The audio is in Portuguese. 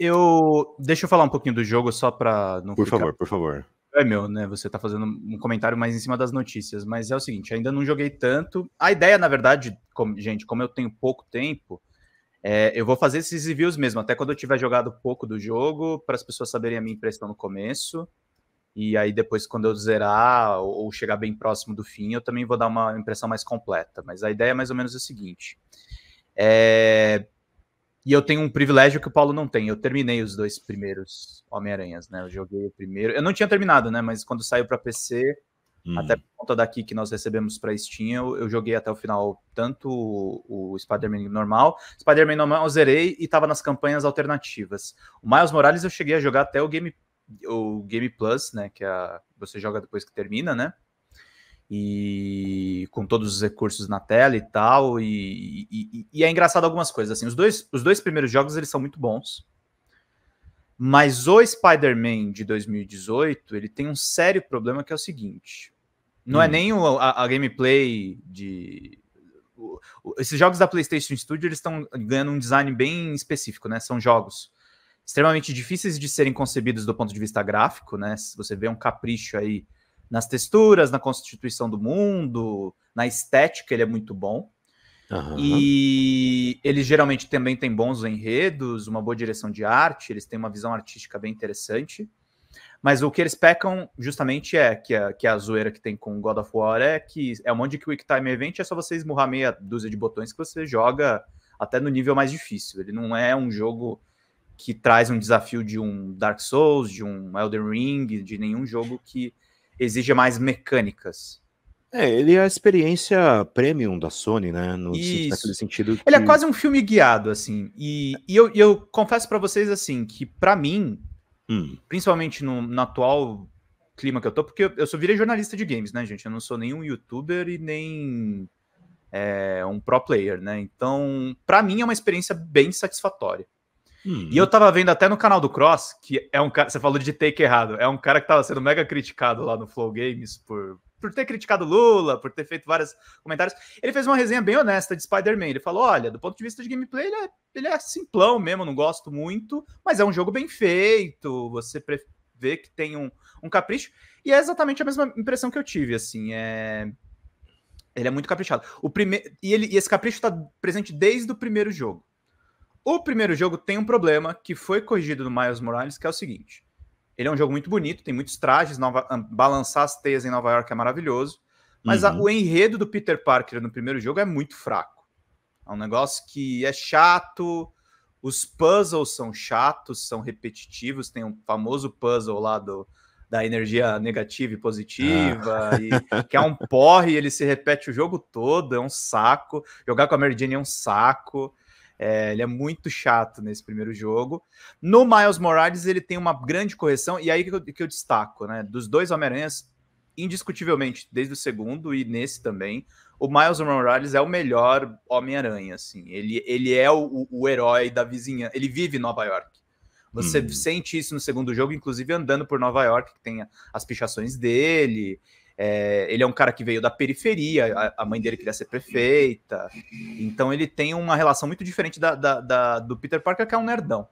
Eu. Deixa eu falar um pouquinho do jogo só para não Por ficar... favor, por favor. É meu, né? Você tá fazendo um comentário mais em cima das notícias, mas é o seguinte, ainda não joguei tanto. A ideia, na verdade, como, gente, como eu tenho pouco tempo, é, eu vou fazer esses reviews mesmo, até quando eu tiver jogado pouco do jogo, para as pessoas saberem a minha impressão no começo. E aí depois, quando eu zerar ou chegar bem próximo do fim, eu também vou dar uma impressão mais completa. Mas a ideia é mais ou menos o seguinte. É, e eu tenho um privilégio que o Paulo não tem. Eu terminei os dois primeiros Homem-Aranhas, né? Eu joguei o primeiro. Eu não tinha terminado, né? Mas quando saiu para PC, hum. até por conta daqui que nós recebemos para Steam, eu, eu, joguei até o final tanto o, o Spider-Man normal. Spider-Man normal eu zerei e tava nas campanhas alternativas. O Miles Morales eu cheguei a jogar até o Game, o Game Plus, né? Que é a, você joga depois que termina, né? e com todos os recursos na tela e tal. E, e, e, é engraçado algumas coisas. Assim, os dois, os dois primeiros jogos eles são muito bons, mas o Spider-Man de 2018 ele tem um sério problema que é o seguinte: não é hum. é nem o, a, a, gameplay de o, o, esses jogos da PlayStation Studio eles estão ganhando um design bem específico, né? São jogos extremamente difíceis de serem concebidos do ponto de vista gráfico, né? Você vê um capricho aí nas texturas, na constituição do mundo, na estética, ele é muito bom. Uhum. E ele geralmente também tem bons enredos, uma boa direção de arte, eles têm uma visão artística bem interessante. Mas o que eles pecam justamente é que a, que a zoeira que tem com God of War é que é um monte de Quick Time Event, é só você esmurrar meia dúzia de botões que você joga até no nível mais difícil. Ele não é um jogo que traz um desafio de um Dark Souls, de um Elden Ring, de nenhum jogo que exige mais mecânicas. É, ele é a experiência premium da Sony, né? No Isso. sentido. Que... Ele é quase um filme guiado, assim. E, e eu, eu confesso para vocês, assim, que para mim, hum. principalmente no, no, atual clima que eu tô, porque eu, eu sou virei jornalista de games, né, gente? Eu não sou nenhum youtuber e nem é, um pro player, né? Então, para mim é uma experiência bem satisfatória. Hum. E eu uhum. tava vendo até no canal do Cross, que é um cara. Você falou de take errado. É um cara que tava sendo mega criticado lá no Flow Games por, por ter criticado Lula, por ter feito vários comentários. Ele fez uma resenha bem honesta de Spider-Man. Ele falou: olha, do ponto de vista de gameplay, ele é, ele é simplão mesmo, não gosto muito, mas é um jogo bem feito. Você vê que tem um, um capricho. E é exatamente a mesma impressão que eu tive, assim. É... Ele é muito caprichado. O prime... e, ele, e esse capricho está presente desde o primeiro jogo. O primeiro jogo tem um problema que foi corrigido no Miles Morales, que é o seguinte. Ele é um jogo muito bonito, tem muitos trajes, nova, ah, balançar as teias em Nova York é maravilhoso, mas uhum. a, o enredo do Peter Parker no primeiro jogo é muito fraco. É um negócio que é chato, os puzzles são chatos, são repetitivos, tem um famoso puzzle lá do, da energia negativa e positiva, ah. e, que é um porre, ele se repete o jogo todo, é um saco. Jogar com a Mary é um saco. É, ele é muito chato nesse primeiro jogo. No Miles Morales, ele tem uma grande correção, e aí que eu, que eu destaco, né? Dos dois Homem-Aranhas, indiscutivelmente, desde o segundo e nesse também, o Miles Morales é o melhor Homem-Aranha, assim. Ele, ele é o, o herói da vizinhança. Ele vive em Nova York. Você hum. sente isso no segundo jogo, inclusive andando por Nova York, que tem as pichações dele. É, ele é um cara que veio da periferia, a, a, mãe dele queria ser prefeita, então ele tem uma relação muito diferente da, da, da, do Peter Parker, que é um nerdão.